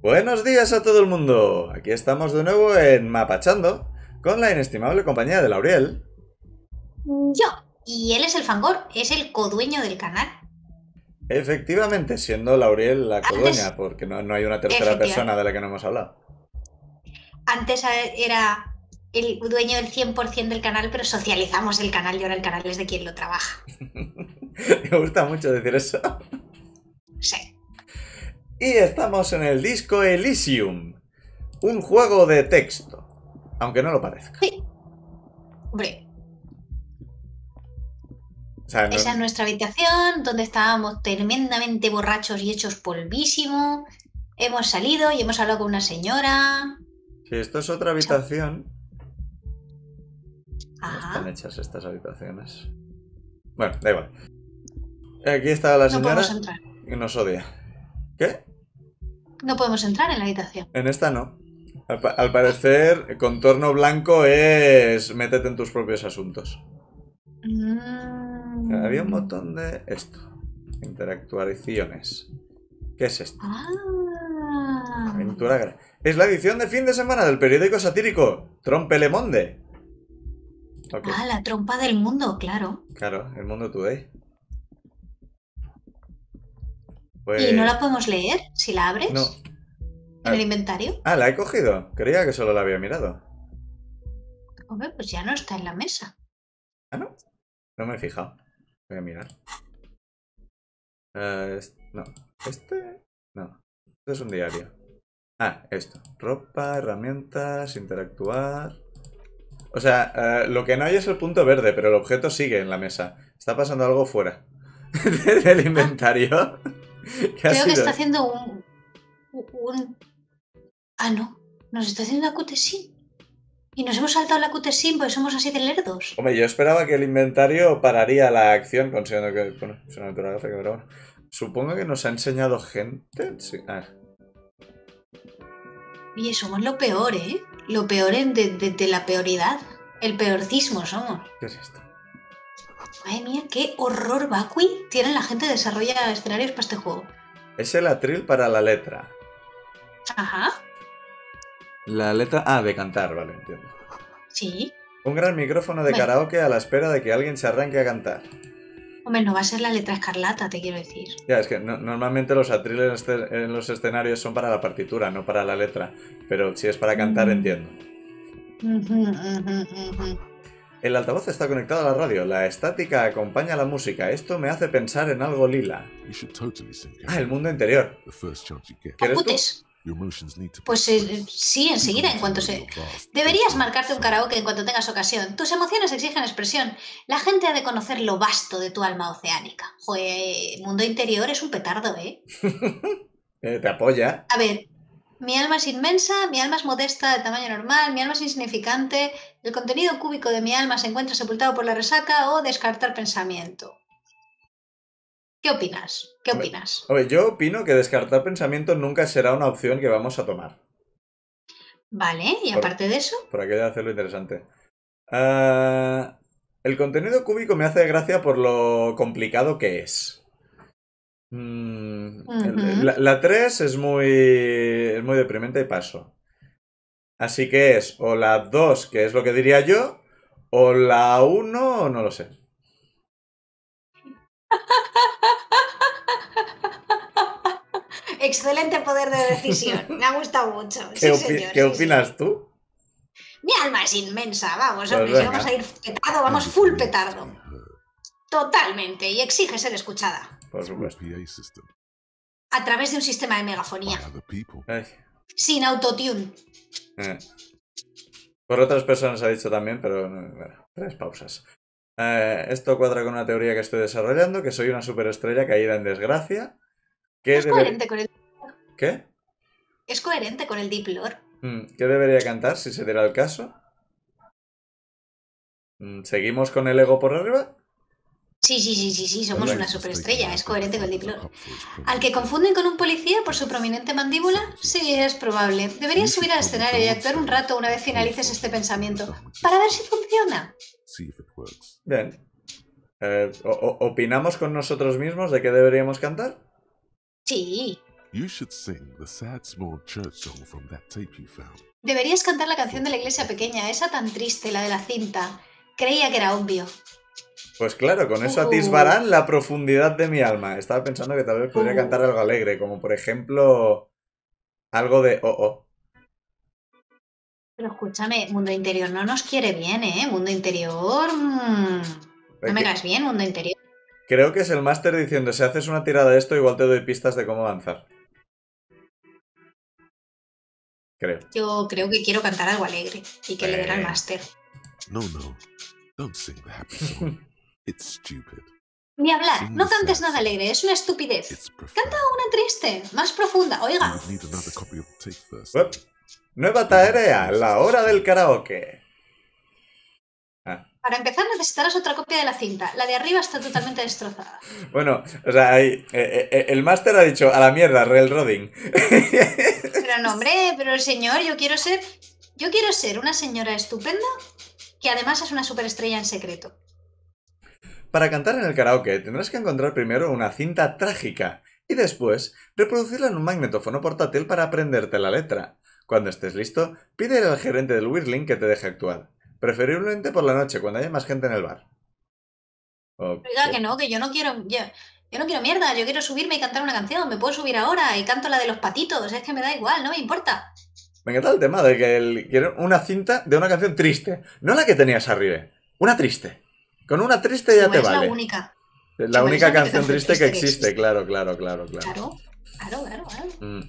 Buenos días a todo el mundo. Aquí estamos de nuevo en Mapachando con la inestimable compañía de Lauriel. Yo. Y él es el Fangor, es el codueño del canal. Efectivamente, siendo Lauriel la codueña, porque no, hay una tercera persona de la que no hemos hablado. Antes era el dueño del 100% del canal, pero socializamos el canal y ahora el canal es de quien lo trabaja. Me gusta mucho decir eso. Sí. Y estamos en el disco Elysium. Un juego de texto. Aunque no lo parezca. Sí. Hombre. Esa es nuestra habitación, donde estábamos tremendamente borrachos y hechos polvísimo. Hemos salido y hemos hablado con una señora. Sí, esto es otra habitación. Ajá. están hechas estas habitaciones. Bueno, da igual. Aquí está la señora. No Y nos odia. ¿Qué? No podemos entrar en la habitación. En esta no. Al, parecer, contorno blanco es métete en tus propios asuntos. Mm. Había un montón de esto. Interactuaciones. ¿Qué es esto? Ah. Aventura Es la edición de fin de semana del periódico satírico Trompelemonde. monde Ah, la trompa del mundo, claro. Claro, el mundo today. Pues ¿Y no la podemos leer si la abres? No. ¿En el ah. inventario? Ah, la he cogido. Creía que solo la había mirado. Hombre, pues ya no está en la mesa. Ah, no. No me he fijado. Voy a mirar. Eh, no. Este. No. Este es un diario. Ah, esto. Ropa, herramientas, interactuar. O sea, eh, lo que no hay es el punto verde, pero el objeto sigue en la mesa. Está pasando algo fuera del ah. inventario. Creo que está haciendo un, un... Ah, no. Nos está haciendo una cutesín. Y nos hemos saltado la cutesín porque somos así de lerdos. Hombre, yo esperaba que el inventario pararía la acción, considerando que... Bueno, es una naturaleza bueno. Supongo que nos ha enseñado gente. Sí. Ah. Oye, somos lo peor, ¿eh? Lo peor de, la peoridad. El peorcismo somos. ¿Qué es esto? Madre mía, qué horror vacui Tienen la gente que desarrolla escenarios para este juego. Es el atril para la letra. Ajá. La letra A de cantar, vale, entiendo. Sí. Un gran micrófono de karaoke a la espera de que alguien se arranque a cantar. Hombre, no va a ser la letra escarlata, te quiero decir. Ya, es que normalmente los atriles este, en los escenarios son para la partitura, no para la letra. Pero si es para cantar, mm. entiendo. El altavoz está conectado a la radio, la estática acompaña la música. Esto me hace pensar en algo lila. ah, el mundo interior. ¿Quieres Pues eh, sí, enseguida, en cuanto se... Deberías marcarte un karaoke en cuanto tengas ocasión. Tus emociones exigen expresión. La gente ha de conocer lo vasto de tu alma oceánica. Joder, mundo interior es un petardo, eh, eh te apoya. A ver, mi alma es inmensa, mi alma es modesta de tamaño normal, mi alma es insignificante, el contenido cúbico de mi alma se encuentra sepultado por la resaca o descartar pensamiento. ¿Qué opinas? ¿Qué opinas? yo opino que descartar pensamiento nunca será una opción que vamos a tomar. Vale, y aparte de eso. Por aquello de hacerlo interesante. Ah, el contenido cúbico me hace gracia por lo complicado que es. Mm, la 3 es muy, es muy deprimente y paso. Así que es o la 2, que es lo que diría yo, o la 1, no lo sé. Excelente poder de decisión. Me ha gustado mucho. ¿Qué, ¿qué opinas tú? Mi alma es inmensa, vamos, pues vamos a ir petado, vamos full petardo. Totalmente, y exige ser escuchada por supuesto. A través de un sistema de megafonía. Sin autotune. Eh. Por otras personas ha dicho también, pero bueno, tres pausas. Eh, esto cuadra con una teoría que estoy desarrollando, que soy una superestrella caída en desgracia. ¿Es, coherente con el... ¿Qué? es coherente con el Deep Lore. Mm, ¿Qué debería cantar si se diera el caso? Mm, ¿Seguimos con el ego por arriba? Sí, sí, sí, sí, sí, somos una superestrella, es coherente con el diploma. Pues al que confunden con un policía por su prominente mandíbula, sí, es probable. Deberías subir al escenario y actuar un rato una vez finalices este pensamiento, para ver si funciona. Bien. Eh, ¿Opinamos con nosotros mismos de qué deberíamos cantar? Sí. Deberías cantar la canción de la iglesia pequeña, esa tan triste, la de la cinta. Creía que era obvio. Pues claro, con eso oh. atisbarán la profundidad de mi alma. Estaba pensando que tal vez podría oh. cantar algo alegre, como por ejemplo algo de oh oh. Pero escúchame, Mundo Interior no nos quiere bien, ¿eh? Mundo Interior... Mm, no me caes bien, Mundo Interior. Creo que es el máster diciendo, si haces una tirada de esto, igual te doy pistas de cómo avanzar. Creo. Yo creo que quiero cantar algo alegre y que le den al eh. máster. No, no. Ni hablar, no cantes nada alegre, es una estupidez. Canta una triste, más profunda, oiga. nueva tarea, la hora del karaoke. Ah. Para empezar necesitarás otra copia de la cinta. La de arriba está totalmente destrozada. Bueno, o sea, eh, eh, eh, el máster ha dicho a la mierda, railroading. Pero no, hombre, pero el señor, yo quiero ser... Yo quiero ser una señora estupenda que además es una superestrella en secreto. Para cantar en el karaoke tendrás que encontrar primero una cinta trágica y después reproducirla en un magnetófono portátil para aprenderte la letra. Cuando estés listo, pide al gerente del Whirling que te deje actuar, preferiblemente por la noche cuando haya más gente en el bar. Oiga, que no, que yo no quiero... yo no quiero mierda, yo quiero subirme y cantar una canción, me puedo subir ahora y canto la de los patitos, es que me da igual, no me importa. Me encanta el tema de que una cinta de una canción triste. No la que tenías arriba. Una triste. Con una triste ya te te es La única. La única canción, triste, que, existe. claro, claro, claro, claro. Claro, claro, claro, mm.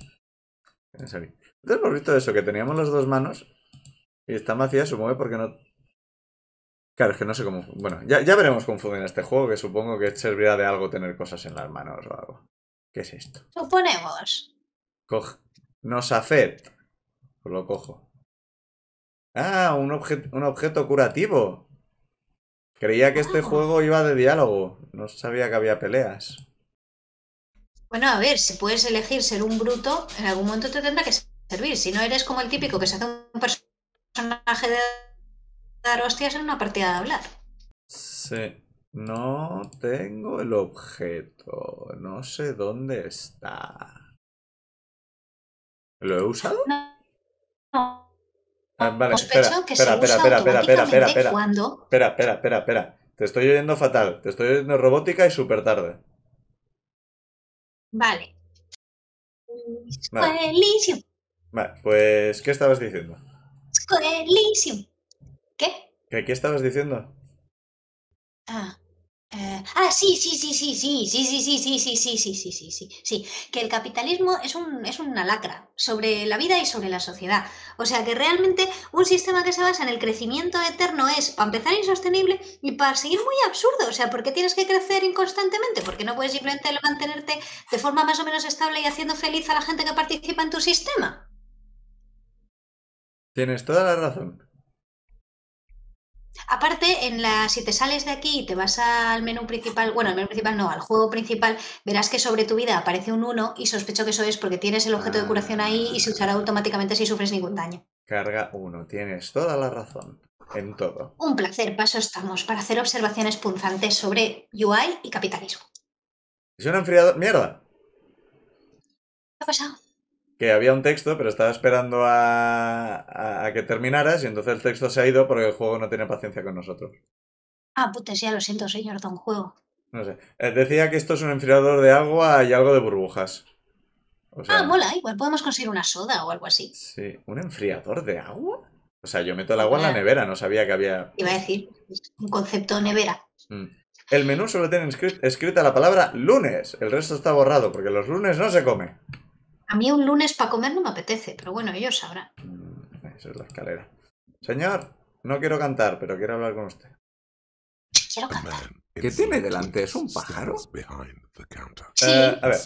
Entonces, hemos visto eso, que teníamos las dos manos y están vacías, supongo, porque no. Claro, es que no sé cómo. Bueno, ya, ya veremos cómo funciona este juego, que supongo que servirá de algo tener cosas en las manos o algo. ¿Qué es esto? Suponemos. Nos hace pues lo cojo. ¡Ah! Un, un objeto curativo. Creía que este ah. juego iba de diálogo. No sabía que había peleas. Bueno, a ver, si puedes elegir ser un bruto, en algún momento te tendrá que servir. Si no eres como el típico que se hace un personaje de dar hostias en una partida de hablar. Sí. No tengo el objeto. No sé dónde está. ¿Lo he usado? No. Ah, vale, espera, espera, espera, espera, espera, espera, espera, espera, espera, espera, espera, espera. Te estoy oyendo fatal, te estoy oyendo robótica y súper tarde. Vale. Vale. Vale, pues, ¿qué estabas diciendo? Escuelísimo. ¿Qué? ¿Qué, qué estabas diciendo? Ah, ah, sí, sí, sí, sí, sí, sí, sí, sí, sí, sí, sí, sí, sí, sí, sí, sí, que el capitalismo es, es una lacra sobre la vida y sobre la sociedad. O sea que realmente un sistema que se basa en el crecimiento eterno es, para empezar, insostenible y para seguir muy absurdo. O sea, ¿por qué tienes que crecer inconstantemente? Porque no puedes simplemente mantenerte de forma más o menos estable y haciendo feliz a la gente que participa en tu sistema. Tienes toda la razón. Aparte, en la, si te sales de aquí y te vas al menú principal, bueno, al menú principal no, al juego principal, verás que sobre tu vida aparece un 1 y sospecho que eso es porque tienes el objeto de ah. curación ahí y se usará automáticamente si sufres ningún daño. Carga 1, tienes toda la razón en todo. Un placer, paso estamos, para hacer observaciones punzantes sobre UI y capitalismo. Es un enfriador. ¡Mierda! ¿Qué ha pasado? que había un texto, pero estaba esperando a, que terminaras y entonces el texto se ha ido porque el juego no tiene paciencia con nosotros. Ah, putes, ya lo siento, señor Don Juego. No sé. Eh, decía que esto es un enfriador de agua y algo de burbujas. ah, mola, igual podemos conseguir una soda o algo así. Sí, ¿un enfriador de agua? O sea, yo meto el agua en la nevera, no sabía que había... Iba a decir, un concepto nevera. Mm. El menú solo tiene escrita la palabra lunes, el resto está borrado porque los lunes no se come. A mí un lunes para comer no me apetece, pero bueno, ellos sabrán. Mm, Esa es la escalera. Señor, no quiero cantar, pero quiero hablar con usted. Quiero cantar. ¿Qué tiene delante? ¿Es un pájaro? Sí. Eh, a ver,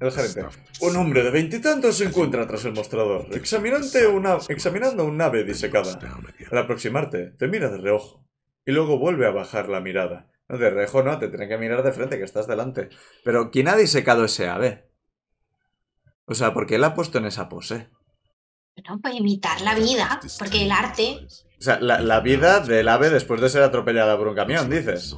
el gerente. Un hombre de veintitantos se encuentra tras el mostrador, examinante una, examinando un ave disecada. Al aproximarte, te mira de reojo y luego vuelve a bajar la mirada. de reojo no, te tiene que mirar de frente, que estás delante. Pero, ¿quién ha disecado ese ave? O sea, ¿por qué la ha puesto en esa pose? Bueno, para imitar la vida, porque el arte... O sea, la, vida del ave después de ser atropellada por un camión, dices.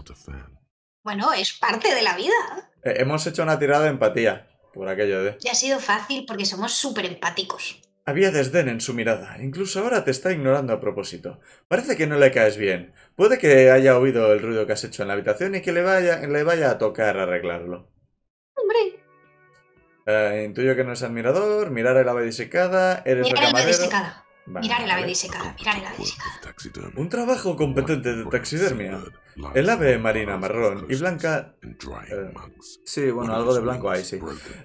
Bueno, es parte de la vida. Eh, hemos hecho una tirada de empatía, por aquello de... Y ha sido fácil porque somos súper empáticos. Había desdén en su mirada. Incluso ahora te está ignorando a propósito. Parece que no le caes bien. Puede que haya oído el ruido que has hecho en la habitación y que le vaya, le vaya a tocar arreglarlo. Eh, intuyo que no es admirador, mirar el ave disecada, eres mirar el Mirar el ave disecada, mirar el ave Un trabajo competente de taxidermia. El ave marina marrón y blanca... Eh, sí, bueno, algo de blanco ahí, sí.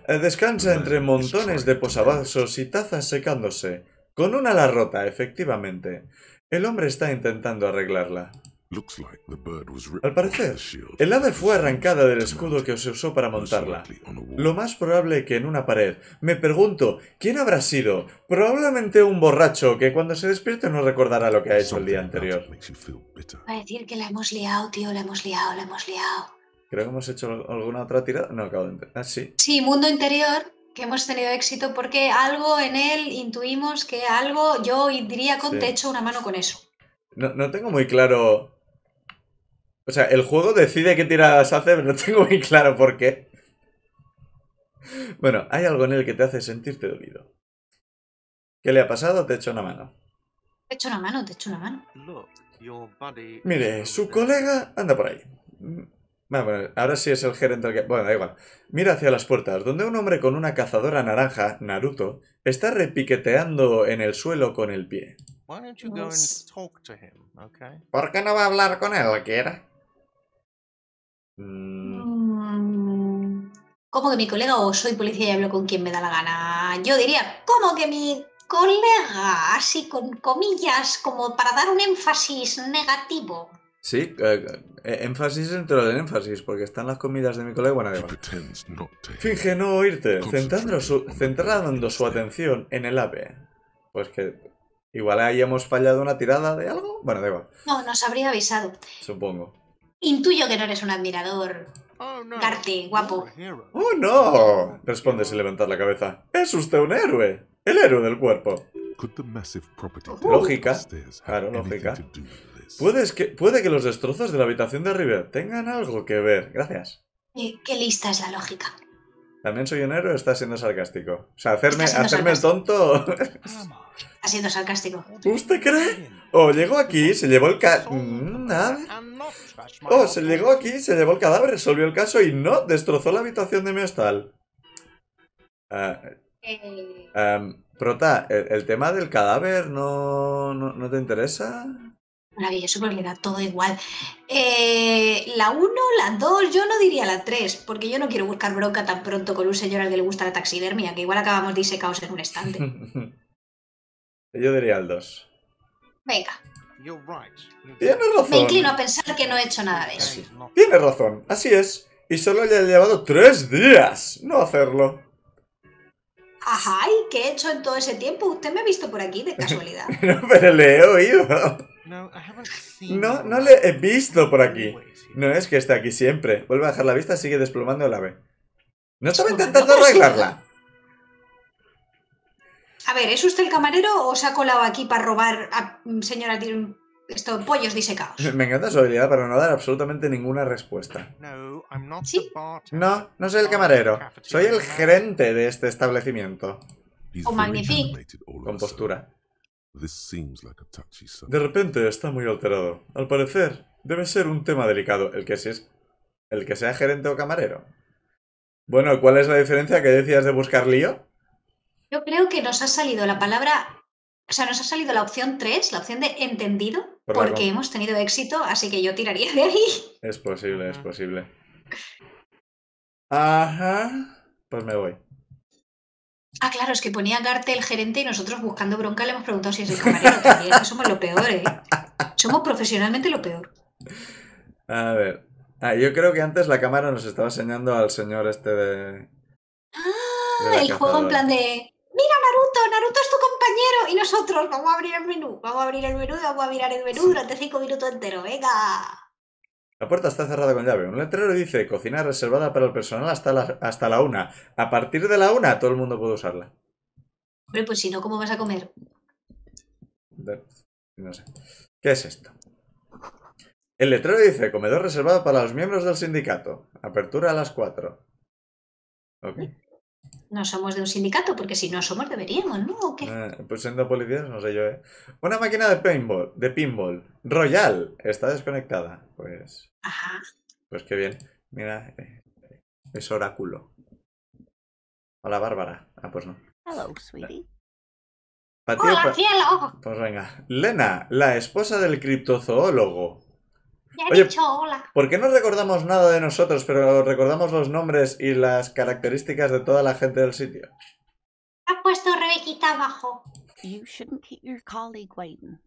Eh, descansa entre montones de posavasos y tazas secándose. Con una la rota, efectivamente. El hombre está intentando arreglarla. Al parecer, el ave fue arrancada del escudo que se usó para montarla. Lo más probable que en una pared. Me pregunto, ¿quién habrá sido? Probablemente un borracho que cuando se despierte no recordará lo que ha hecho el día anterior. Va decir que la hemos liado, tío, la hemos liado, la hemos liado. Creo que hemos hecho alguna otra tirada. No, acabo de entender. Ah, sí. Sí, mundo interior, que hemos tenido éxito porque algo en él intuimos que algo, yo diría con techo una mano con eso. No, no tengo muy claro o sea, el juego decide qué tiradas hace, pero no tengo muy claro por qué. Bueno, hay algo en él que te hace sentirte dolido. ¿Qué le ha pasado? Te hecho una mano. Te echo una mano, te hecho una mano. Mire, su colega anda por ahí. Mm, ahora sí es el gerente que... Bueno, da igual. Mira hacia las puertas, donde un hombre con una cazadora naranja, Naruto, está repiqueteando en el suelo con el pie. Pues- ¿Por qué no va a hablar con él, era...? Mm. Mm. ¿Cómo que mi colega o soy policía y hablo con quien me da la gana? Yo diría, ¿cómo que mi colega? Así con comillas, como para dar un énfasis negativo. Sí, eh, eh, énfasis dentro del énfasis, porque están las comidas de mi colega bueno, Finge no oírte, centrando su, atención en el ave. Pues que igual ahí hemos fallado una tirada de algo. Bueno, da No, nos habría avisado. Supongo. Intuyo que no eres un admirador. Oh, Arte, guapo. Oh, ¡Oh, no! Responde sin levantar la cabeza. ¡Es usted un héroe! ¡El héroe del cuerpo! Oh, lógica. Claro, lógica. puede que los destrozos de la habitación de River tengan algo que ver. Gracias. Eh, qué lista es la lógica. También soy un héroe, está siendo sarcástico. O sea, hacerme, hacerme el tonto. Está siendo sarcástico. ¿Usted cree? O oh, llegó aquí, se llevó el cadáver mm, Oh, se llegó aquí, se llevó el cadáver, resolvió el caso y no destrozó la habitación de mi hostal. Ah, eh. ah, prota, el, tema del cadáver no, no te interesa? Maravilloso, porque le da todo igual. Eh, la 1, la 2, yo no diría la 3, porque yo no quiero buscar bronca tan pronto con un señor al que le gusta la taxidermia, que igual acabamos disecados en un estante. yo diría el 2. Venga. razón. Me inclino a pensar que no he hecho nada de eso. Tienes razón, así es. Y solo le ha llevado tres días no hacerlo. Ajá, ¿y qué he hecho en todo ese tiempo? ¿Usted me ha visto por aquí de casualidad? no, pero le he oído. No, no, le he visto por aquí. No es que esté aquí siempre. Vuelve a dejar la vista, sigue desplomando el ave. No estaba intentando arreglarla. A ver, ¿es usted el camarero o se ha colado aquí para robar a mm, señora estos pollos disecados? Me encanta su habilidad para no dar absolutamente ninguna respuesta. ¿Sí? No, no soy el camarero. Soy el gerente de este establecimiento. Oh, o Con postura. De repente está muy alterado. Al parecer, debe ser un tema delicado el que, es, el que sea gerente o camarero. Bueno, ¿cuál es la diferencia que decías de buscar lío? Yo creo que nos ha salido la palabra, o sea, nos ha salido la opción 3, la opción de entendido, porque hemos tenido éxito, así que yo tiraría de ahí. Es posible, es ah. posible. Ajá, pues me voy. Ah, claro, es que ponía Garte el gerente y nosotros buscando bronca le hemos preguntado si es el camarero también, somos lo peor, ¿eh? Somos profesionalmente lo peor. A ver. Ah, yo creo que antes la cámara nos estaba enseñando al señor este de. Ah, el juego en plan de. Mira Naruto, Naruto es tu compañero y nosotros vamos a abrir el menú, vamos a abrir el menú y vamos a mirar el menú durante cinco minutos entero, venga. La puerta está cerrada con llave. Un letrero dice cocina reservada para el personal hasta la, hasta la una. A partir de la una todo el mundo puede usarla. Hombre, pues si no, ¿cómo vas a comer? No sé. ¿Qué es esto? El letrero dice comedor reservado para los miembros del sindicato. Apertura a las cuatro. Ok no somos de un sindicato, porque si no somos deberíamos, ¿no? Eh, pues siendo policías, no sé yo, ¿eh? Una máquina de paintball, de pinball, Royal, está desconectada. Pues. Pues qué bien. Mira, eh, es oráculo. Hola, Bárbara. Ah, pues no. Hello, sweetie. Hola, cielo. Pues venga. Lena, la esposa del criptozoólogo. ¿Por qué no recordamos nada de nosotros, pero recordamos los nombres y las características de toda la gente del sitio? Ha puesto Rebequita abajo. You shouldn't keep your colleague waiting.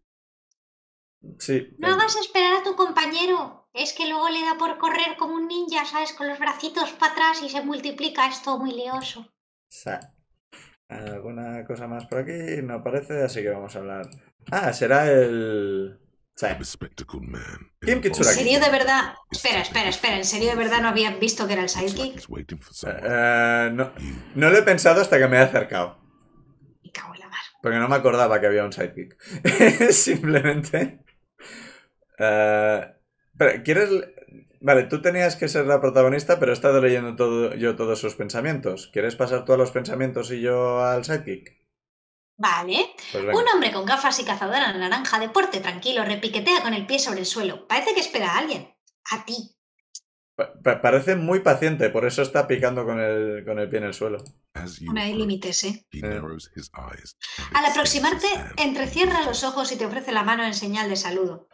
Sí. No a esperar a tu compañero. Es que luego le da por correr como un ninja, ¿sabes? Con los bracitos para atrás y se multiplica. esto muy leoso. ¿Alguna cosa más por aquí? No aparece, así que vamos a hablar. Ah, será el... ¿En serio de verdad? Espera, espera, espera. ¿En serio de verdad no habían visto que era el sidekick? Eh, eh, no, lo he pensado hasta que me he acercado. Me cago en la mar. Porque no me acordaba que había un sidekick. Simplemente. Eh, ¿quieres.? Vale, tú tenías que ser la protagonista, pero he estado leyendo todo, yo todos sus pensamientos. ¿Quieres pasar todos los pensamientos y yo al sidekick? Vale. Pues un hombre con gafas y cazadora naranja de porte tranquilo repiquetea con el pie sobre el suelo. Parece que espera a alguien. A ti. parece muy paciente, por eso está picando con el, pie en el suelo. No hay límites, ¿eh? Al aproximarte, entrecierra los ojos y te ofrece la mano en señal de saludo.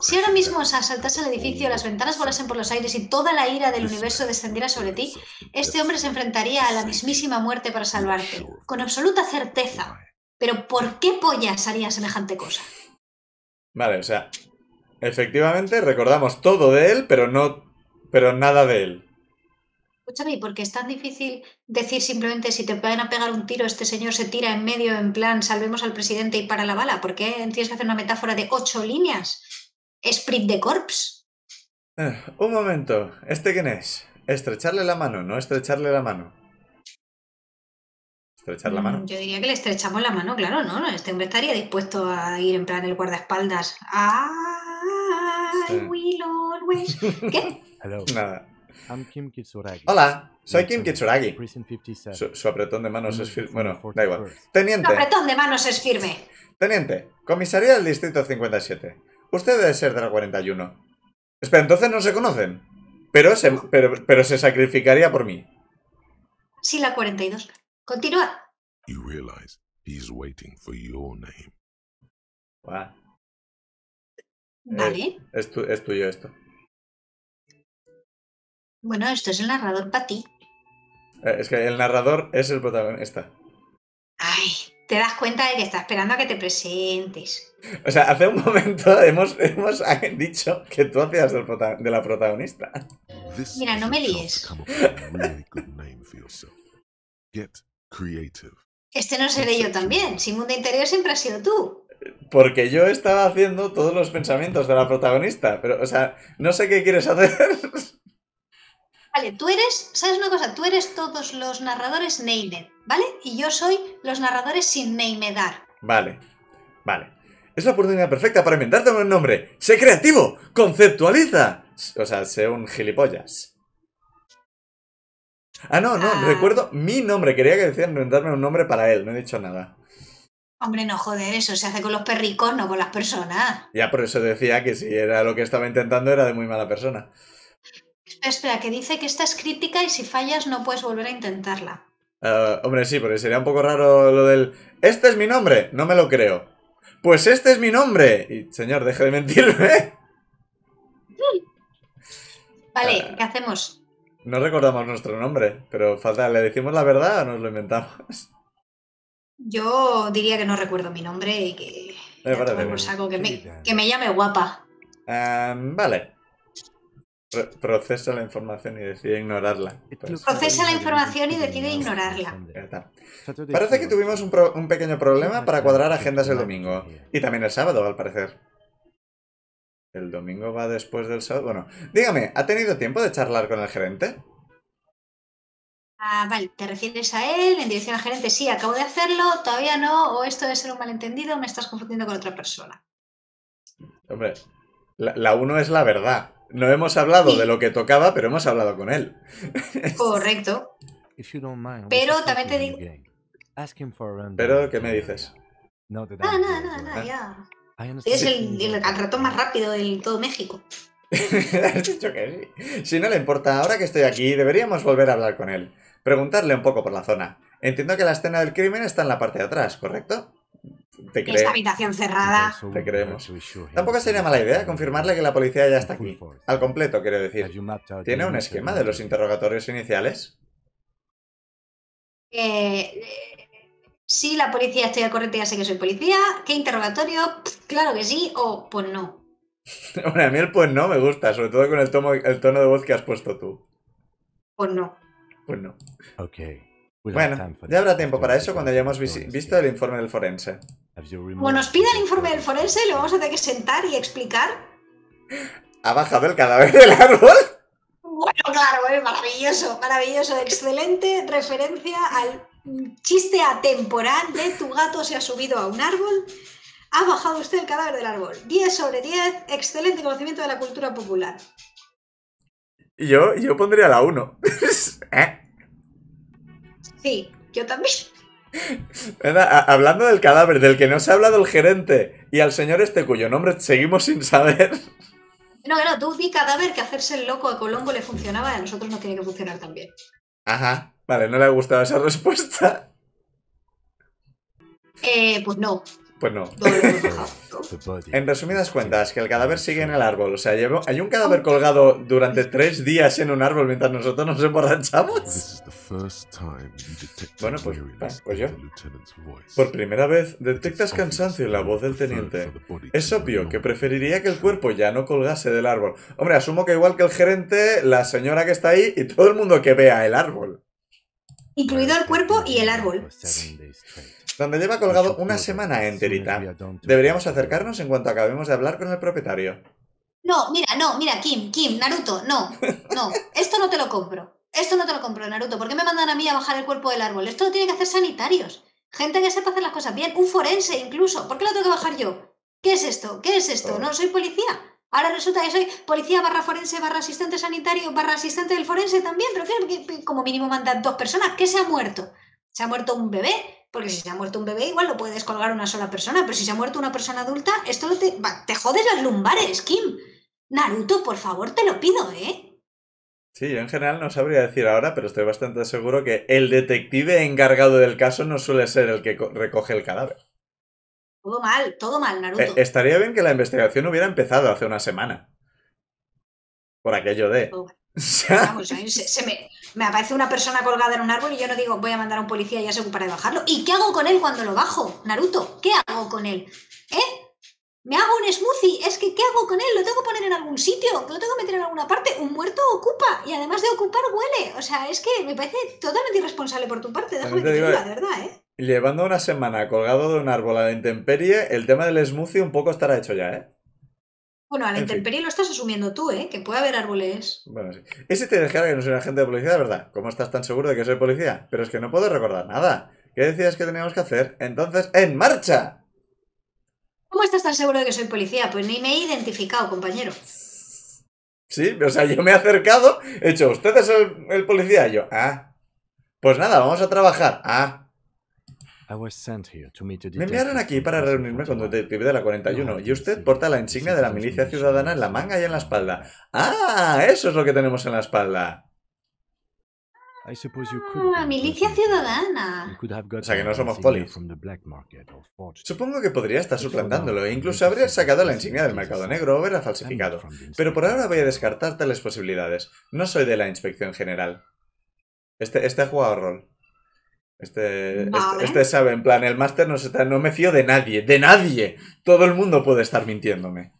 Si ahora mismo asaltase el edificio, las ventanas volasen por los aires y toda la ira del universo descendiera sobre ti, este hombre se enfrentaría a la mismísima muerte para salvarte, con absoluta certeza. Pero ¿por qué pollas haría semejante cosa? Vale, o sea, efectivamente recordamos todo de él, pero no, pero nada de él. Escúchame, ¿y por es tan difícil decir simplemente si te pueden a pegar un tiro, este señor se tira en medio en plan salvemos al presidente y para la bala? ¿Por qué tienes que hacer una metáfora de ocho líneas? Sprint de corps. Eh, un momento, ¿este quién es? Estrecharle la mano, no estrecharle la mano. Estrechar la mm, mano. Yo diría que le estrechamos la mano, claro, ¿no? Este hombre estaría dispuesto a ir en plan el guardaespaldas. ¡Ay, ¿Qué? Hola, soy Kim Kitsuragi. Su, apretón de manos es firme. Mm, bueno, da igual. Teniente. Su apretón de manos es firme. Teniente, comisaría del distrito 57. Usted debe ser de la 41. Espera, entonces no se conocen. Pero se, pero, pero se sacrificaría por mí. Sí, la 42. Continúa. You realize Vale. Eh, es tuyo esto. Bueno, esto es el narrador para ti. Eh, es que el narrador es el protagonista. Ay, te das cuenta de que está esperando a que te presentes. O sea, hace un momento hemos, dicho que tú hacías de la protagonista. Mira, no me líes. Este no seré yo también. Sin Mundo Interior siempre has sido tú. Porque yo estaba haciendo todos los pensamientos de la protagonista, pero, o sea, no sé qué quieres hacer. Vale, tú eres, ¿sabes una cosa? Tú eres todos los narradores named, ¿vale? Y yo soy los narradores sin namedar. Vale, vale. Es la oportunidad perfecta para inventarte un nombre. ¡Sé creativo! ¡Conceptualiza! O sea, sé un gilipollas. Ah, no, no, ah. recuerdo mi nombre. Quería que decían inventarme un nombre para él, no he dicho nada. Hombre, no joder, eso se hace con los perricos, no con las personas. Ya por eso decía que si era lo que estaba intentando, era de muy mala persona. Espera, que dice que esta es crítica y si fallas no puedes volver a intentarla. Eh, hombre, sí, porque sería un poco raro lo del... Este es mi nombre, no me lo creo. Pues este es mi nombre. Y señor, deje de mentirme. Vale, eh, ¿qué hacemos? No recordamos nuestro nombre, pero falta, ¿le decimos la verdad o nos lo inventamos? Yo diría que no recuerdo mi nombre y que... Eh, que, me, llame guapa. Em, vale procesa la información y decide ignorarla. Pues, procesa la información y decide ignorarla. Parece que tuvimos un, pequeño problema para cuadrar agendas el domingo. Y también el sábado, al parecer. El domingo va después del sábado. Bueno, dígame, ¿ha tenido tiempo de charlar con el gerente? Ah, vale, ¿te refieres a él en dirección al gerente? Sí, acabo de hacerlo, todavía no, o esto debe ser un malentendido, me estás confundiendo con otra persona. Hombre, la, la uno es la verdad. No hemos hablado de lo que tocaba, pero hemos hablado con él. Correcto. pero también te digo... Pero, ¿qué me dices? No, ah, nada, nada, ¿eh? ya. Es el, ratón más rápido de todo México. dicho que sí. Si no le importa, ahora que estoy aquí, deberíamos volver a hablar con él. Preguntarle un poco por la zona. Entiendo que la escena del crimen está en la parte de atrás, ¿correcto? Te Esta habitación cerrada. Te creemos. Tampoco sería mala idea confirmarle que la policía ya está aquí. Al completo, quiero decir. ¿Tiene un esquema de los interrogatorios iniciales? Eh, eh, sí, la policía, estoy al corriente, ya sé que soy policía. ¿Qué interrogatorio? claro que sí, o pues no. a mí el pues no me gusta, sobre todo con el, el tono de voz que has puesto tú. Pues no. Pues no. Bueno, ya habrá tiempo para eso cuando hayamos visto el informe del forense. Como nos pide el informe del forense, lo vamos a tener que sentar y explicar. ¿Ha bajado el cadáver del árbol? Bueno, claro, maravilloso, maravilloso. Excelente referencia al chiste atemporal de tu gato se ha subido a un árbol. Ha bajado usted el cadáver del árbol. 10 sobre 10, excelente conocimiento de la cultura popular. Yo, yo pondría la 1. ¿Eh? Sí, yo también hablando del cadáver, del que no se ha hablado el gerente y al señor este cuyo nombre seguimos sin saber. No, no, tú di cadáver que hacerse el loco a Colombo le funcionaba, a nosotros no tiene que funcionar también. Ajá, vale, no le ha gustado esa respuesta. Eh, pues no. Bueno, en resumidas cuentas, que el cadáver sigue en el árbol. O sea, hay un cadáver colgado durante tres días en un árbol mientras nosotros nos emborrachamos. Bueno, pues, pues Por primera vez, detectas cansancio en la voz del teniente. Es obvio que preferiría que el cuerpo ya no colgase del árbol. Hombre, asumo que igual que el gerente, la señora que está ahí y todo el mundo que vea el árbol. Incluido el cuerpo y el árbol. Pues donde lleva colgado una semana enterita. Deberíamos acercarnos en cuanto acabemos de hablar con el propietario. No, mira, no, mira, Kim, Kim, Naruto, no, no, esto no te lo compro. Esto no te lo compro, Naruto. ¿Por qué me mandan a mí a bajar el cuerpo del árbol? Esto lo tienen que hacer sanitarios. Gente que sepa hacer las cosas bien. Un forense incluso. ¿Por qué lo tengo que bajar yo? ¿Qué es esto? ¿Qué es esto? No, soy policía. Ahora resulta que soy policía barra forense barra asistente sanitario barra asistente del forense también, pero que como mínimo mandan dos personas. ¿Qué se ha muerto? Se ha muerto un bebé, porque pues si se ha muerto un bebé igual lo puedes colgar una sola persona, pero si se ha muerto una persona adulta, esto te, te jodes las lumbares, Kim. Naruto, por favor, te lo pido, ¿eh? Sí, yo en general no sabría decir ahora, pero estoy bastante seguro que el detective encargado del caso no suele ser el que recoge el cadáver. Todo mal, todo mal, Naruto. Eh, estaría bien que la investigación hubiera empezado hace una semana. Por aquello de se, me, aparece una persona colgada en un árbol y yo no digo voy a mandar a un policía y ya se ocupará de bajarlo. ¿Y qué hago con él cuando lo bajo, Naruto? ¿Qué hago con él? ¿Eh? ¿Me hago un smoothie? Es que ¿qué hago con él? ¿Lo tengo que poner en algún sitio? ¿Lo tengo que meter en alguna parte? Un muerto ocupa y además de ocupar huele. O sea, es que me parece totalmente irresponsable por tu parte. Déjame verdad, ¿eh? Llevando una semana colgado de un árbol a la intemperie, el tema del smoothie un poco estará hecho ya, ¿eh? Bueno, a la lo estás asumiendo tú, ¿eh? Que puede haber árboles. Bueno, sí. Ese te dejar que no soy un agente de policía, verdad. ¿Cómo estás tan seguro de que soy policía? Pero es que no puedo recordar nada. ¿Qué decías que teníamos que hacer? Entonces, ¡en marcha! ¿Cómo estás tan seguro de que soy policía? Pues ni me he identificado, compañero. Sí, o sea, yo me he acercado, he hecho, usted es el, policía, y yo, ah. Pues nada, vamos a trabajar, ah me enviaron aquí para reunirme con el Detective de la 41 y usted porta la insignia de la milicia ciudadana en la manga y en la espalda. ¡Ah! Eso es lo que tenemos en la espalda. Ah, milicia ciudadana. O sea que no somos poli. Supongo que podría estar suplantándolo e incluso habría sacado la insignia del mercado negro o haberla falsificado. Pero por ahora voy a descartar tales posibilidades. No soy de la inspección general. Este, este ha jugado rol. Este, este, este, sabe, en plan, el máster no, está, no me fío de nadie, de nadie. Todo el mundo puede estar mintiéndome.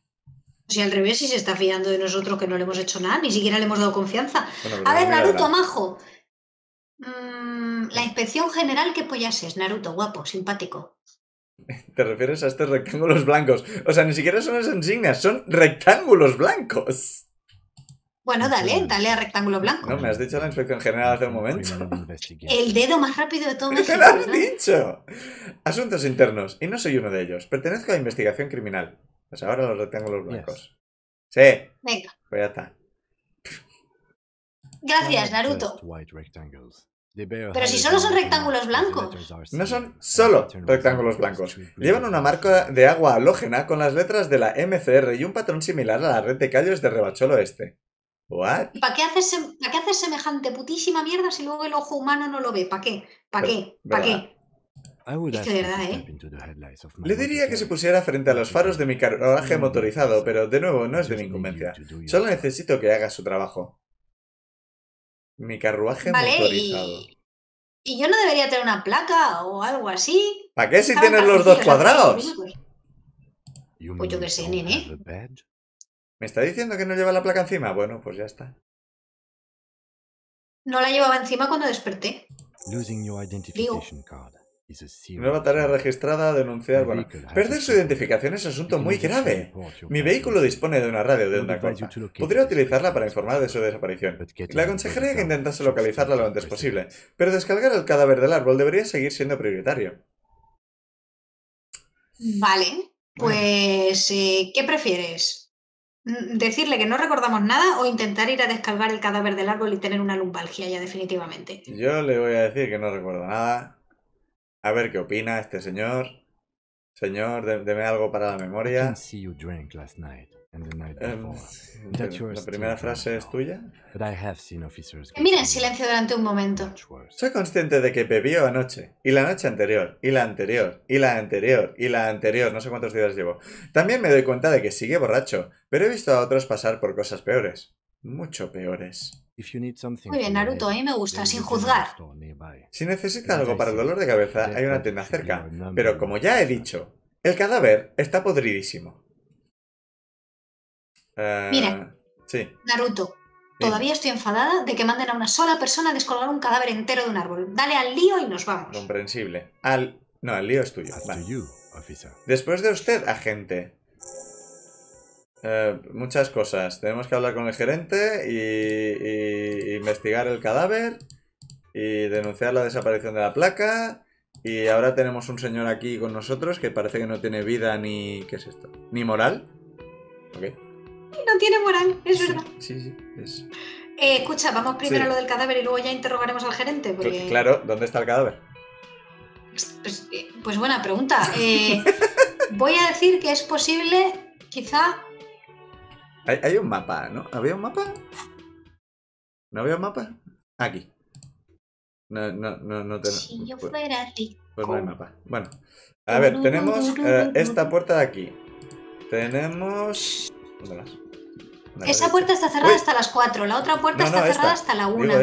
Si al revés, si se está fiando de nosotros que no le hemos hecho nada, ni siquiera le hemos dado confianza. a ver, Naruto Majo. Mm, la inspección general, ¿qué pollas es? Naruto, guapo, simpático. Te refieres a estos rectángulos blancos. O sea, ni siquiera son las insignias, son rectángulos blancos. Bueno, dale, dale a rectángulo blanco. No, me has dicho la inspección general hace un momento. El dedo más rápido de todo México. ¡Te lo has dicho! Asuntos internos, y no soy uno de ellos. Pertenezco a investigación criminal. Pues ahora los rectángulos blancos. Sí. Venga. Pues ya está. Gracias, Naruto. Pero si solo son rectángulos blancos. No son solo rectángulos blancos. Llevan una marca de agua halógena con las letras de la MCR y un patrón similar a la red de callos de Rebacholo Este. ¿What? ¿Para qué, haces, semejante putísima mierda si luego el ojo humano no lo ve? ¿Para qué? ¿Para qué? ¿Para qué? Es que verdad, ¿eh? Le diría que se pusiera frente a los faros de mi carruaje motorizado, pero de nuevo, no es de mi incumbencia. Solo necesito que haga su trabajo. Mi carruaje motorizado. Y... yo no debería tener una placa o algo así? ¿Para qué si tienes los dos cuadrados? Pues yo qué sé, nene. ¿Me está diciendo que no lleva la placa encima? Bueno, pues ya está. No la llevaba encima cuando desperté. Losing Nueva tarea registrada, denunciar. Bueno, perder su identificación es asunto muy grave. Mi vehículo dispone de una radio de onda Podría utilizarla para informar de su desaparición. Le aconsejaría que intentase localizarla lo antes posible, pero descargar el cadáver del árbol debería seguir siendo prioritario. Vale, pues, eh, ¿qué prefieres? Mm, decirle que no recordamos nada o intentar ir a descargar el cadáver del árbol y tener una lumbalgia ya definitivamente. Yo le voy a decir que no recuerdo nada. A ver qué opina este señor. Señor, deme algo para la memoria. night. Em, la primera frase es tuya. Mira en silencio durante un momento. Soy consciente de que bebió anoche, y la noche anterior, y la anterior, y la anterior, y la anterior, no sé cuántos días llevo. También me doy cuenta de que sigue borracho, pero he visto a otros pasar por cosas peores. Mucho peores. Muy bien, Naruto, a mí me gusta, sin juzgar. Si necesita algo para el dolor de cabeza, hay una tienda cerca. Pero como ya he dicho, el cadáver está podridísimo. Mira, eh, sí. Naruto, todavía estoy enfadada de que manden a una sola persona a descolgar un cadáver entero de un árbol. Dale al lío y nos vamos. Comprensible. Al... No, el lío es tuyo. Después de usted, agente. Eh, muchas cosas. Tenemos que hablar con el gerente y, investigar el cadáver y denunciar la desaparición de la placa. Y ahora tenemos un señor aquí con nosotros que parece que no tiene vida ni... ¿Qué es esto? Ni moral. Ok no tiene moral, es verdad. Sí, sí, es. Eh, escucha, vamos primero a lo del cadáver y luego ya interrogaremos al gerente. Claro, ¿dónde está el cadáver? Eh, pues, buena pregunta. Eh, voy a decir que es posible, quizá. Hay, un mapa, ¿no? ¿Había un mapa? ¿No había un mapa? Aquí. No, no, no, Si yo pues, fuera rico. Pues no hay mapa. Bueno. A ver, tenemos esta puerta de aquí. Tenemos pues esa puerta está cerrada hasta las 4, la otra puerta está cerrada hasta la 1.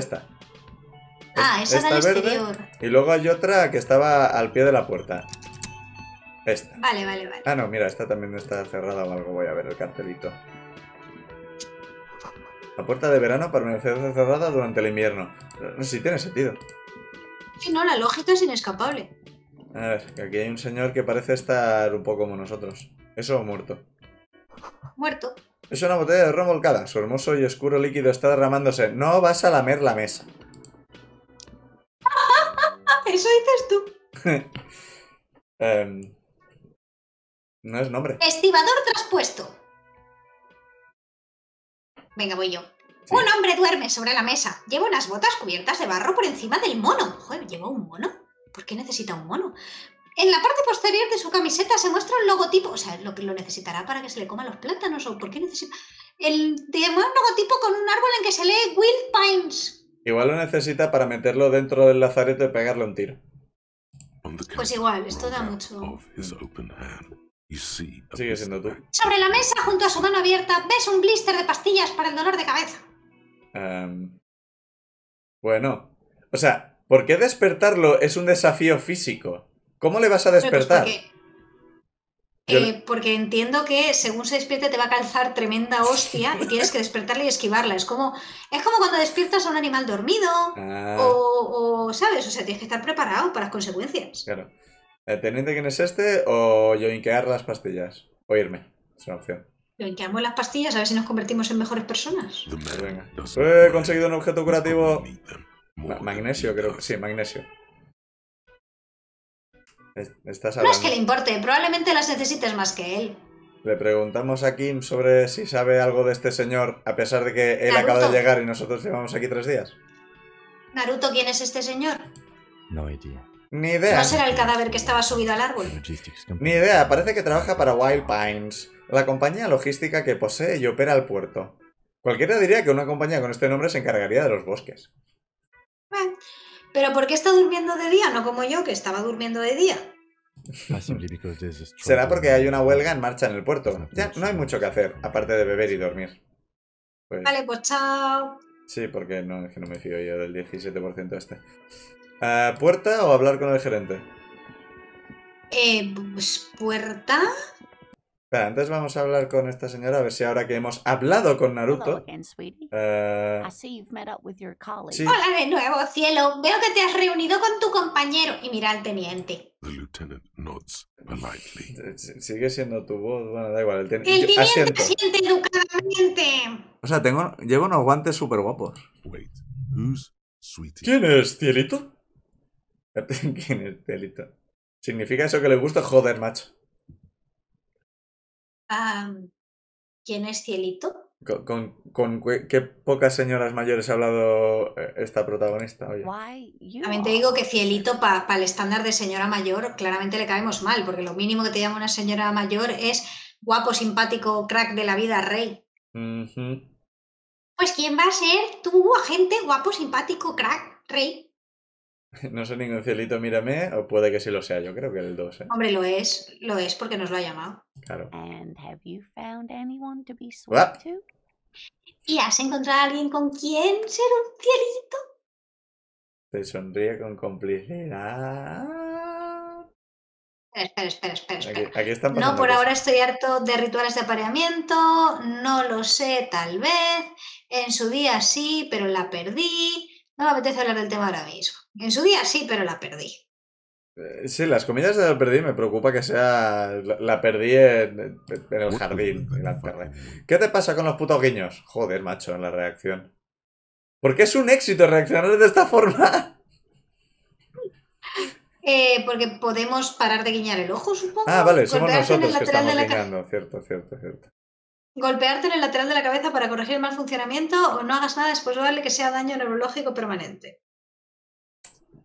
Ah, esa es del exterior. Y luego hay otra que estaba al pie de la puerta. Esta. Vale, vale, vale. Ah, no, mira, esta también está cerrada o algo. Voy a ver el cartelito. La puerta de verano permanece cerrada durante el invierno. No sé si tiene sentido. Si no, la lógica es inescapable. A ver, aquí hay un señor que parece estar un poco como nosotros. Eso o muerto. Muerto. Es una botella de ron volcada. Su hermoso y oscuro líquido está derramándose. No vas a lamer la mesa. Eso dices tú. Em, no es nombre. Estibador traspuesto. Venga, voy yo. Un hombre duerme sobre la mesa. Lleva unas botas cubiertas de barro por encima del mono. Joder, ¿lleva un mono? ¿Por qué necesita un mono? En la parte posterior de su camiseta se muestra un logotipo, o sea, lo que lo necesitará para que se le coman los plátanos o por qué necesita el de un logotipo con un árbol en que se lee Wild Pines. Igual lo necesita para meterlo dentro del lazareto y pegarle un tiro. Pues igual, esto da mucho. Sigue siendo tú. Sobre la mesa, junto a su mano abierta, ves un blister de pastillas para el dolor de cabeza. Em, bueno, o sea, ¿por qué despertarlo es un desafío físico? ¿Cómo le vas a pues, despertar? Eh, porque, entiendo que según se despierte te va a calzar tremenda hostia y tienes que despertarla y esquivarla. Es como, es como cuando despiertas a un animal dormido ah. o, ¿sabes? O sea, tienes que estar preparado para las consecuencias. Claro. Eh, ¿Teniente quién es este o yo yoinquear las pastillas? O irme. Es una opción. Yoinqueamos las pastillas a ver si nos convertimos en mejores personas. Pues venga. Pues he conseguido un objeto curativo. magnesio, creo sí, magnesio. No es que le importe, probablemente las necesites más que él. Le preguntamos a Kim sobre si sabe algo de este señor, a pesar de que él acaba de llegar y nosotros llevamos aquí tres días. Naruto, ¿quién es este señor? No idea. Ni idea. ¿No será el cadáver que estaba subido al árbol? Ni idea, parece que trabaja para Wild Pines, la compañía logística que posee y opera el puerto. Cualquiera diría que una compañía con este nombre se encargaría de los bosques. Bueno, ¿Pero por qué está durmiendo de día? No como yo, que estaba durmiendo de día. Será porque hay una huelga en marcha en el puerto. Ya no hay mucho que hacer, aparte de beber y dormir. Pues vale, pues chao. Sí, porque no, me fío yo del 17% este. Ah, ¿Puerta o hablar con el gerente? Eh, pues puerta. Antes entonces vamos a hablar con esta señora a ver si ahora que hemos hablado con Naruto. Eh, Hola de nuevo, cielo. Veo que te has reunido con tu compañero y mira al teniente. Sigue siendo tu voz, bueno, da igual. El, teniente educadamente. O sea, tengo, llevo unos guantes súper guapos. Wait, ¿Quién es, cielito? ¿Quién es, cielito? ¿Significa eso que le gusta? Joder, macho. ¿Quién es Cielito? Con, qué, pocas señoras mayores ha hablado eh, esta protagonista. Oye. También te digo que Cielito, para el estándar de señora mayor, claramente le caemos mal, porque lo mínimo que te llama una señora mayor es guapo, simpático, crack de la vida, rey. Pues ¿quién va a ser tu agente guapo, simpático, crack, rey? No soy ningún cielito, mírame, o puede que sí lo sea, yo creo que el 2. ¿eh? Hombre, lo es, lo es porque nos lo ha llamado. Claro. ¿Y has encontrado a alguien con quien ser un cielito? Te sonríe con complicidad. Espera, espera, espera, espera. no, por ahora estoy harto de rituales de apareamiento, no lo sé, tal vez. En su día sí, pero la perdí no me apetece hablar del tema ahora mismo. En su día sí, pero la perdí. Eh, sí, las comidas de la perdí me preocupa que sea. La, perdí en, el jardín. En la ¿Qué te pasa con los putos guiños? Joder, macho, en la reacción. Porque es un éxito reaccionar de esta forma? Eh, porque podemos parar de guiñar el ojo, supongo. Ah, vale, somos nosotros que estamos guiñando, cierto, cierto, cierto. Golpearte en el lateral de la cabeza para corregir el mal funcionamiento o no hagas nada después de darle que sea daño neurológico permanente.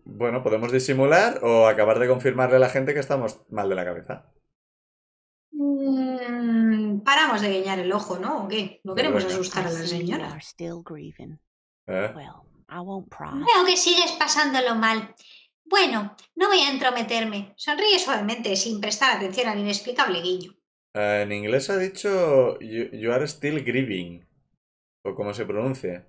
Bueno, podemos disimular o acabar de confirmarle a la gente que estamos mal de la cabeza. Mm, paramos de guiñar el ojo, ¿no? ¿O qué? No queremos asustar a la señora. ¿Eh? que sigues pasándolo mal. Bueno, no voy a entrometerme. Sonríe suavemente sin prestar atención al inexplicable guiño. Eh, en inglés ha dicho you, are still grieving, o como se pronuncia.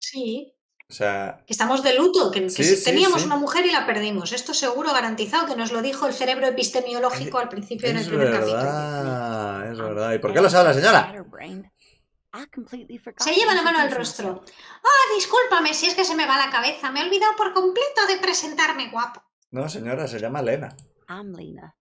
Sí. O sea... estamos de luto, que, teníamos una mujer y la perdimos. Esto seguro, garantizado, que nos lo dijo el cerebro epistemiológico al principio en el primer verdad, capítulo. Es verdad, ¿Y por qué lo sabe la señora? Se lleva la mano al rostro. Ah, discúlpame si es que se me va la cabeza. Me he olvidado por completo de presentarme, guapo. No, señora, se llama Lena. I'm Lena.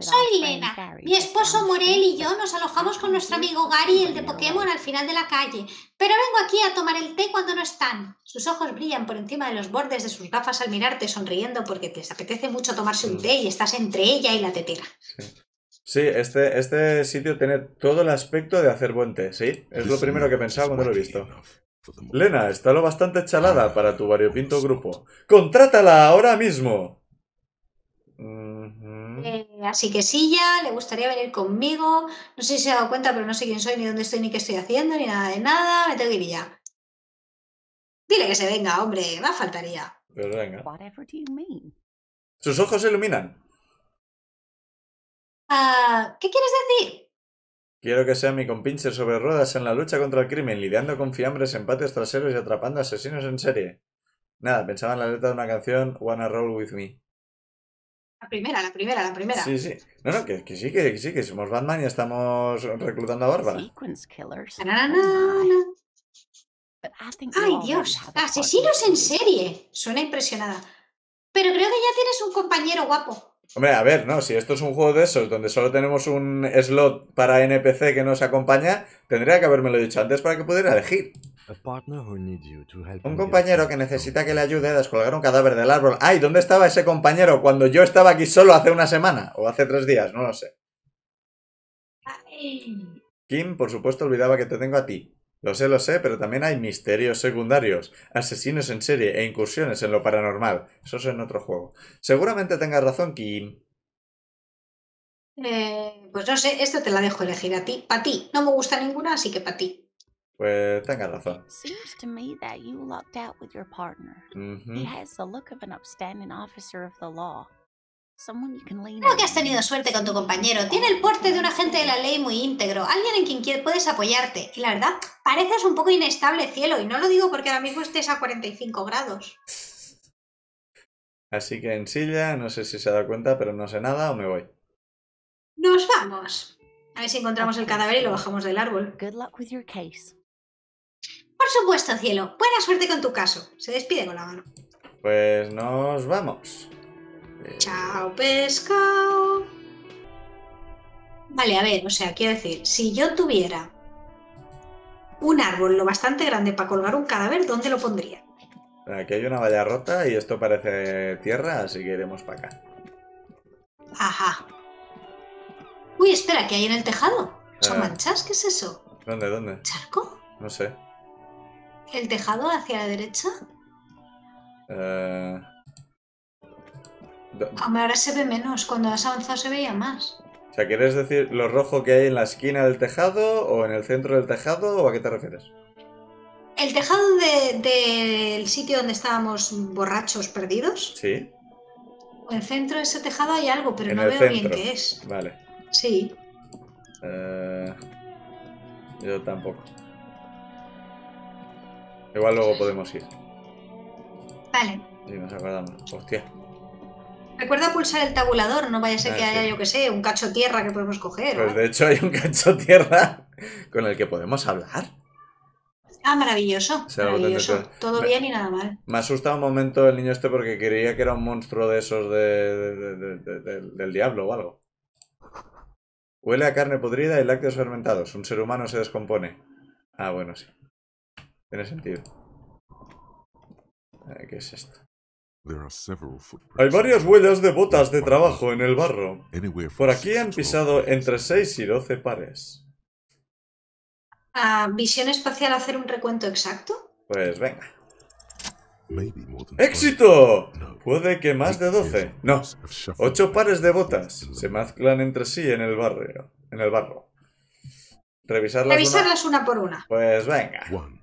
Soy Lena. Mi esposo Morel y yo nos alojamos con nuestro amigo Gary, el de Pokémon, al final de la calle. Pero vengo aquí a tomar el té cuando no están. Sus ojos brillan por encima de los bordes de sus gafas al mirarte, sonriendo porque te apetece mucho tomarse un mm. té y estás entre ella y la tetera. Sí, este, este sitio tiene todo el aspecto de hacer buen té, ¿sí? Es lo primero que pensaba cuando lo he visto. Lena, está lo bastante chalada para tu variopinto grupo. ¡Contrátala ahora mismo! Eh, así que sí, ya le gustaría venir conmigo. No sé si se ha dado cuenta, pero no sé quién soy, ni dónde estoy, ni qué estoy haciendo, ni nada de nada. Me tengo que ir ya. Dile que se venga, hombre, más faltaría. Pero pues venga. Sus ojos se iluminan. Ah, ¿Qué quieres decir? Quiero que sea mi compinche sobre ruedas en la lucha contra el crimen, lidiando con fiambres, empates traseros y atrapando asesinos en serie. Nada, pensaba en la letra de una canción Wanna Roll With Me. La primera, la primera, la primera. Sí, sí. No, no, que, sí, que, sí, que somos Batman y estamos reclutando a Bárbara. Oh Ay, Dios. Asesinos en serie. Suena impresionada. Pero creo que ya tienes un compañero guapo. Hombre, a ver, no, si esto es un juego de esos donde solo tenemos un slot para NPC que nos acompaña, tendría que habérmelo dicho antes para que pudiera elegir. Un compañero que necesita que le ayude a descolgar un cadáver del árbol. ¡Ay! ¿Dónde estaba ese compañero cuando yo estaba aquí solo hace una semana? O hace tres días, no lo sé. Kim, por supuesto, olvidaba que te tengo a ti. Lo sé, lo sé, pero también hay misterios secundarios, asesinos en serie e incursiones en lo paranormal. Eso es en otro juego. Seguramente tengas razón, Kim. Eh, pues no sé, esto te la dejo elegir a ti. Para ti. No me gusta ninguna, así que para ti. Pues tenga razón. Seems He has the look of an upstanding officer of the law. Someone you can Creo que has tenido suerte con tu compañero. Tiene el porte de un agente de la ley muy íntegro, alguien en quien puedes apoyarte. Y la verdad, pareces un poco inestable, cielo, y no lo digo porque ahora mismo estés a 45 grados. Así que en silla, no sé si se ha da dado cuenta, pero no sé nada o me voy. Nos vamos. A ver si encontramos el cadáver y lo bajamos del árbol. Good luck with your case. Por supuesto, cielo. Buena suerte con tu caso. Se despide con la mano. Pues nos vamos. Eh, Chao, pescado. Vale, a ver, o sea, quiero decir, si yo tuviera un árbol lo bastante grande para colgar un cadáver, ¿dónde lo pondría? Aquí hay una valla rota y esto parece tierra, así que iremos para acá. Ajá. Uy, espera, ¿qué hay en el tejado? ¿Son eh, manchas? ¿Qué es eso? ¿Dónde, dónde? ¿Charco? No sé. ¿El tejado hacia la derecha? Eh, ahora se ve menos. Cuando has avanzado se veía más. O sea, ¿quieres decir lo rojo que hay en la esquina del tejado o en el centro del tejado o a qué te refieres? El tejado del sitio donde estábamos borrachos perdidos. Sí. En el centro de ese tejado hay algo, pero no veo bien qué es. Vale. Sí. Eh, yo tampoco. Igual luego podemos ir. Vale. Y nos acordamos. Hostia. Recuerda pulsar el tabulador, no vaya a ser ah, que haya, yo que sé, un cacho tierra que podemos coger. Pues de hecho hay un cacho tierra con el que podemos hablar. Ah, maravilloso. Todo bien y nada mal. Me asustaba un momento el niño este porque creía que era un monstruo de esos del diablo o algo. Huele a carne podrida y lácteos fermentados. Un ser humano se descompone. Ah, bueno, sí. Tiene sentido. ¿Qué es esto? Hay varias huellas de botas de trabajo en el barro. Por aquí han pisado entre 6 y 12 pares. Ah, ¿Visión espacial hacer un recuento exacto? Pues venga. ¡Éxito! Puede que más de 12. No, 8 pares de botas se mezclan entre sí en el barrio. En el barro. Revisarlas, una por una. Pues venga.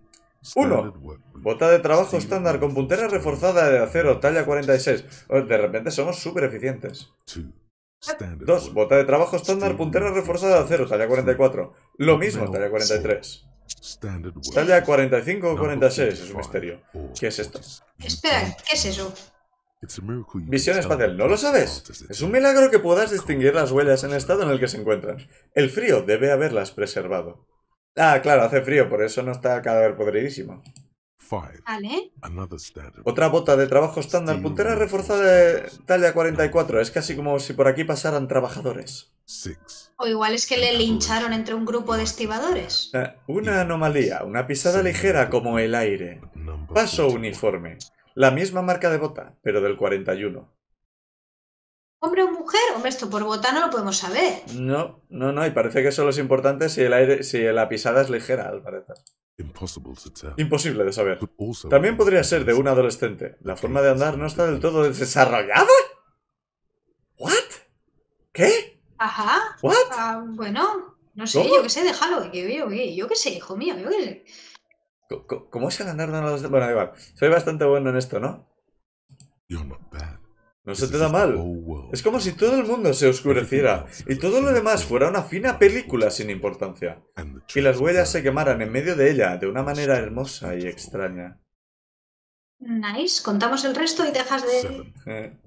1. Bota de trabajo estándar con puntera reforzada de acero, talla 46. De repente somos súper eficientes. 2. Bota de trabajo estándar, puntera reforzada de acero, talla 44. Lo mismo, talla 43. Talla 45 o 46, es un misterio. ¿Qué es esto? Espera, ¿qué es eso? Visión espacial, ¿no lo sabes? Es un milagro que puedas distinguir las huellas en el estado en el que se encuentran. El frío debe haberlas preservado. Ah, claro, hace frío, por eso no está cadáver podridísimo. Vale. Otra bota de trabajo estándar, puntera reforzada de talla 44. Es casi como si por aquí pasaran trabajadores. O igual es que le lincharon entre un grupo de estibadores. Eh, una anomalía, una pisada ligera como el aire. Paso uniforme. La misma marca de bota, pero del 41 hombre o mujer, hombre, esto por votar no lo podemos saber. No, no, no, y parece que solo es importante si, el aire, si la pisada es ligera, al parecer. Imposible de saber. También podría ser de un adolescente. La forma de andar no está del todo desarrollada. ¿What? ¿Qué? Ajá. ¿What? Ah, bueno, no sé, yo qué sé, déjalo. Yo, qué sé, hijo mío, yo qué sé. ¿Cómo, es el andar de un adolescente? Bueno, igual. Soy bastante bueno en esto, ¿no? Yo no. No se te da mal. Es como si todo el mundo se oscureciera y todo lo demás fuera una fina película sin importancia. Y las huellas se quemaran en medio de ella de una manera hermosa y extraña. Nice, contamos el resto y dejas de... Eh.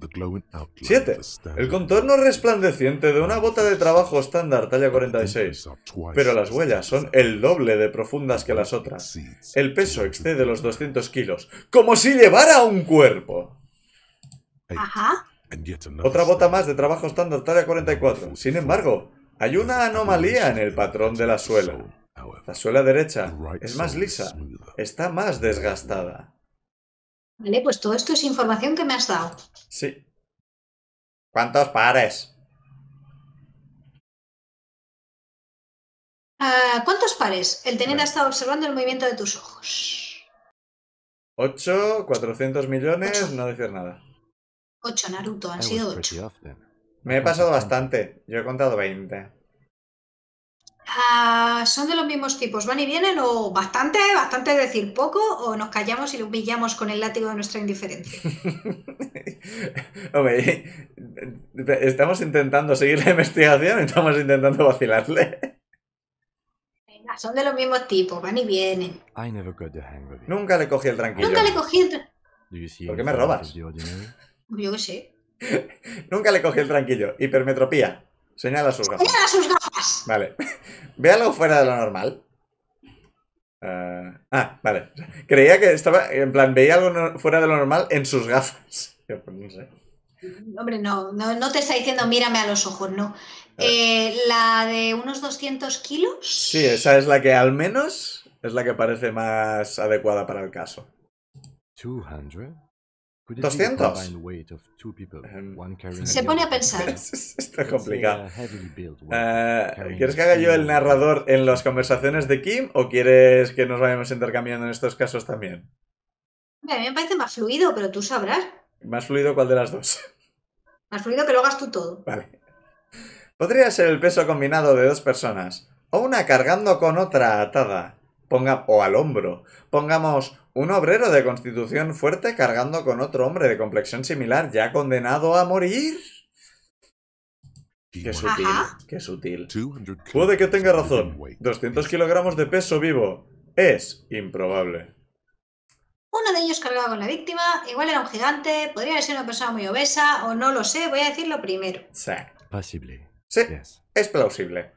El contorno resplandeciente de una bota de trabajo estándar talla 46. Pero las huellas son el doble de profundas que las otras. El peso excede los 200 kilos. ¡Como si llevara un cuerpo! Otra bota más de trabajo estándar, talla 44. Sin embargo, hay una anomalía en el patrón de la suela. La suela derecha es más lisa, está más desgastada. Vale, pues todo esto es información que me has dado. Sí. ¿Cuántos pares? Ah, ¿Cuántos pares? El tener ha estado observando el movimiento de tus ojos. 8, 400 millones, no decir nada. 8, Naruto, han sido 8. Me he pasado bastante. Yo he contado 20. Ah, ¿Son de los mismos tipos? ¿Van y vienen o bastante? ¿Bastante decir poco? ¿O nos callamos y lo humillamos con el látigo de nuestra indiferencia? Hombre, estamos intentando seguir la investigación, estamos intentando vacilarle. Venga, son de los mismos tipos, van y vienen. Nunca le cogí el tranquilo. Nunca le cogí el tranquilo. ¿Por qué me robas? Yo qué sé. Nunca le cogí el tranquillo. Hipermetropía. Señala sus gafas. Señala sus gafas. Vale. Ve algo fuera de lo normal. Eh, ah, vale. Creía que estaba, en plan, veía algo fuera de lo normal en sus gafas. Pues, no sé. Hombre, no, no, te está diciendo mírame a los ojos, no. Eh, la de unos 200 kilos. Sí, esa es la que al menos es la que parece más adecuada para el caso. 200? 200. Em, Se pone a pensar. Está complicado. Eh, ¿Quieres que haga yo el narrador en las conversaciones de Kim o quieres que nos vayamos intercambiando en estos casos también? A mí me parece más fluido, pero tú sabrás. ¿Más fluido cuál de las dos? Más fluido que lo hagas tú todo. Vale. Podría ser el peso combinado de dos personas, o una cargando con otra atada ponga, o al hombro. Pongamos un obrero de constitución fuerte cargando con otro hombre de complexión similar ya condenado a morir. Qué sutil, qué sutil. Puede que tenga razón. 200 kilogramos de peso vivo. Es improbable. Uno de ellos cargaba con la víctima, igual era un gigante, podría ser una persona muy obesa, o no lo sé, voy a decirlo primero. Sí. Sí, es plausible.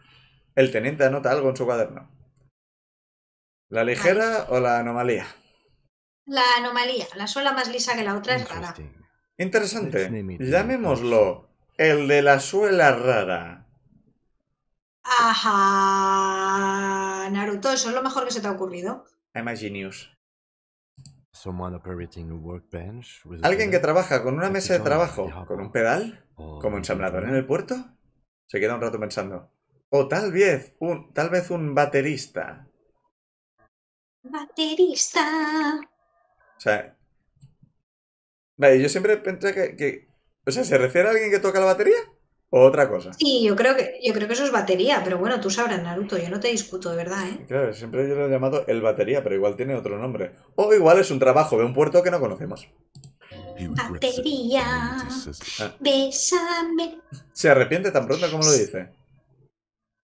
El teniente anota algo en su cuaderno. ¿La ligera o la anomalía? La anomalía. La suela más lisa que la otra es rara. Interesante. Llamémoslo el de la suela rara. Ajá. Naruto, eso es lo mejor que se te ha ocurrido. I'm a genius. Alguien que trabaja con una mesa de trabajo con un pedal, como ensamblador en el puerto, se queda un rato pensando. O tal vez un, tal vez un baterista Baterista. O sea. Vale, yo siempre pensé que, O sea, ¿se refiere a alguien que toca la batería? ¿O otra cosa? Sí, yo creo que, yo creo que eso es batería, pero bueno, tú sabrás, Naruto, yo no te discuto, de verdad, ¿eh? Claro, siempre yo lo he llamado el batería, pero igual tiene otro nombre. O igual es un trabajo de un puerto que no conocemos. Batería, ah. besame ¿Se arrepiente tan pronto como lo dice?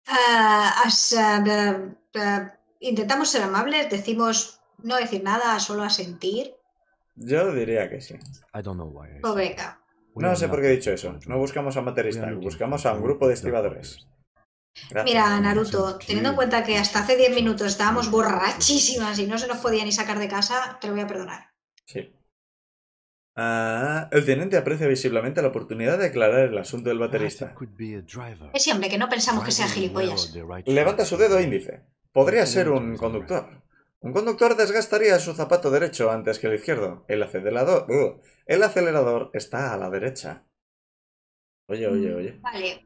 Ah. ah intentamos ser amables, decimos no decir nada, solo asentir. Yo diría que sí. Pues no sé por qué he dicho eso. No buscamos a un baterista, buscamos a un grupo de estibadores. Mira, Naruto, teniendo en cuenta que hasta hace 10 minutos estábamos borrachísimas y no se nos podía ni sacar de casa, te lo voy a perdonar. Sí. Ah, el teniente aprecia visiblemente la oportunidad de aclarar el asunto del baterista. Es hombre, que no pensamos que sea gilipollas. Levanta su dedo índice. Podría ser un conductor. Un conductor desgastaría su zapato derecho antes que el izquierdo. El acelerador, uh, el acelerador está a la derecha. Oye, oye, mm, oye. Vale.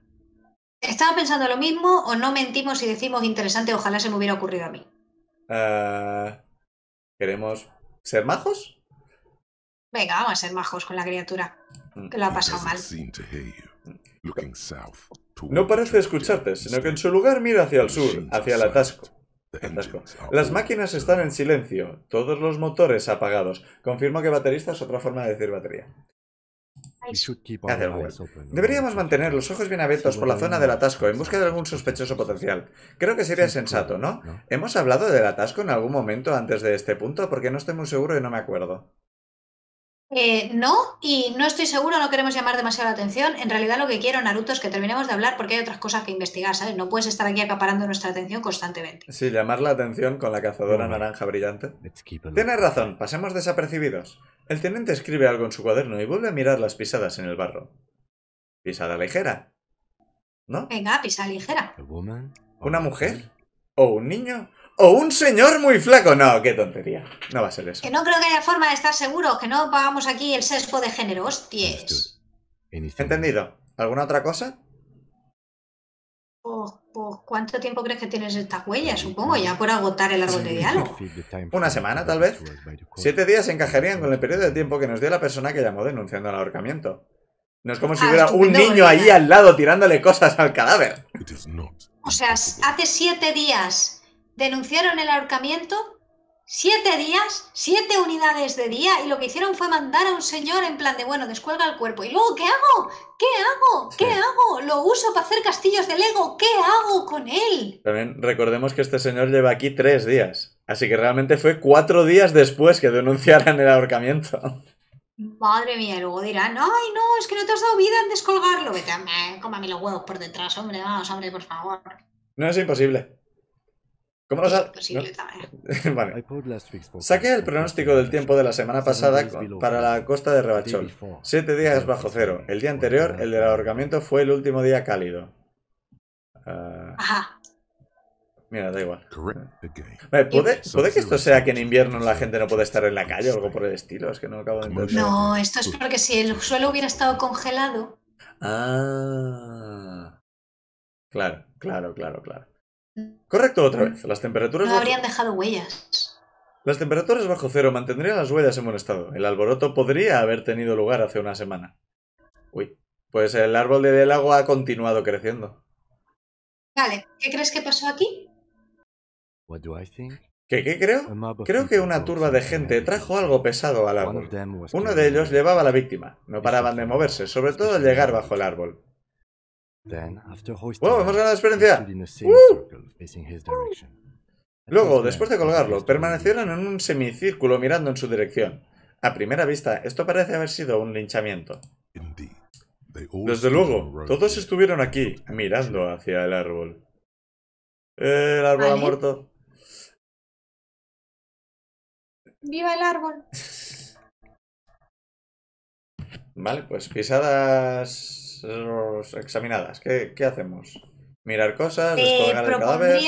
¿Estaba pensando lo mismo o no mentimos y decimos interesante? Ojalá se me hubiera ocurrido a mí. Eh, ¿Queremos ser majos? Venga, vamos a ser majos con la criatura. Mm. Que lo ha pasado mal. No parece escucharte, sino que en su lugar mira hacia el sur, hacia el atasco. Ah, Las máquinas están en silencio, todos los motores apagados. Confirmo que baterista es otra forma de decir batería. Deberíamos mantener los ojos bien abiertos por la zona del atasco en busca de algún sospechoso potencial. Creo que sería sensato, ¿no? ¿Hemos hablado del atasco en algún momento antes de este punto? Porque no estoy muy seguro y no me acuerdo. Eh, no, y no estoy seguro, no queremos llamar demasiada la atención. En realidad lo que quiero, Naruto, es que terminemos de hablar porque hay otras cosas que investigar, ¿sabes? No puedes estar aquí acaparando nuestra atención constantemente. Sí, llamar la atención con la cazadora naranja brillante. Tienes razón, pasemos desapercibidos. El teniente escribe algo en su cuaderno y vuelve a mirar las pisadas en el barro. Pisada ligera. ¿No? Venga, pisada ligera. ¿Una mujer? ¿O un niño? o un señor muy flaco. No, qué tontería. No va a ser eso. Que no creo que haya forma de estar seguro, que no pagamos aquí el sesgo de género, hostias. ¿Entendido? ¿Alguna otra cosa? Pues, pues, ¿cuánto tiempo crees que tienes estas huellas? Supongo, ya por agotar el árbol de diálogo. Una semana, tal vez. Siete días encajarían con el periodo de tiempo que nos dio la persona que llamó denunciando el ahorcamiento. No es como si ah, hubiera un niño ahí al lado tirándole cosas al cadáver. O sea, hace siete días denunciaron el ahorcamiento siete días, siete unidades de día, y lo que hicieron fue mandar a un señor en plan de, bueno, descuelga el cuerpo. ¿Y luego qué hago? ¿Qué hago? ¿Qué hago? ¿Lo uso para hacer castillos de Lego? ¿Qué hago con él? También recordemos que este señor lleva aquí tres días. Así que realmente fue cuatro días después que denunciaran el ahorcamiento. Madre mía, y luego dirán, ay no, es que no te has dado vida en descolgarlo. Vete, cómame los huevos por detrás, hombre, vamos, hombre, por favor. No es imposible. ¿Cómo vale. Saqué el pronóstico del tiempo de la semana pasada para la costa de Rebachol. Siete días bajo cero. El día anterior, el del ahorcamiento, fue el último día cálido. Ah. Ajá. Mira, da igual. ¿puede, ¿puede, que esto sea que en invierno la gente no puede estar en la calle o algo por el estilo? Es que no acabo de entender. No, esto es porque si el suelo hubiera estado congelado. Ah. Claro, claro, claro, claro. Correcto otra vez. Las temperaturas... No habrían dejado huellas. Las temperaturas bajo cero mantendrían las huellas en buen estado. El alboroto podría haber tenido lugar hace una semana. Uy. Pues el árbol de del agua ha continuado creciendo. Vale. ¿Qué crees que pasó aquí? ¿Qué, ¿Qué, creo? Creo que una turba de gente trajo algo pesado al árbol. Uno de ellos llevaba a la víctima. No paraban de moverse, sobre todo al llegar bajo el árbol. ¡Hemos ganado experiencia! ¡Uh! Luego, después de colgarlo, permanecieron en un semicírculo mirando en su dirección. A primera vista, esto parece haber sido un linchamiento. Desde luego, todos estuvieron aquí, mirando hacia el árbol. el árbol ha muerto. ¡Viva el árbol! Vale, pues pisadas examinadas. ¿Qué, hacemos? ¿Mirar cosas? desponer el cadáver?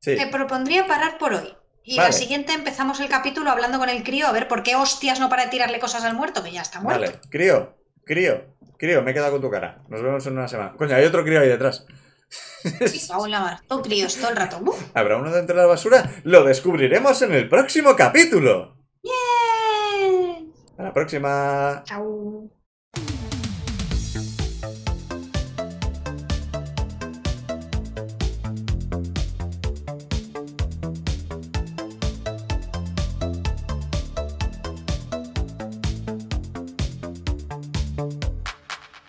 Sí. Te propondría parar por hoy. Y la siguiente empezamos el capítulo hablando con el crío a ver por qué hostias no para de tirarle cosas al muerto, que ya está muerto. Vale, crío, crío, crío, me he quedado con tu cara. Nos vemos en una semana. Coño, hay otro crío ahí detrás. Sí, la críos todo el rato. ¿Habrá uno dentro de la basura? Lo descubriremos en el próximo capítulo. Yeah. A la próxima. Chao.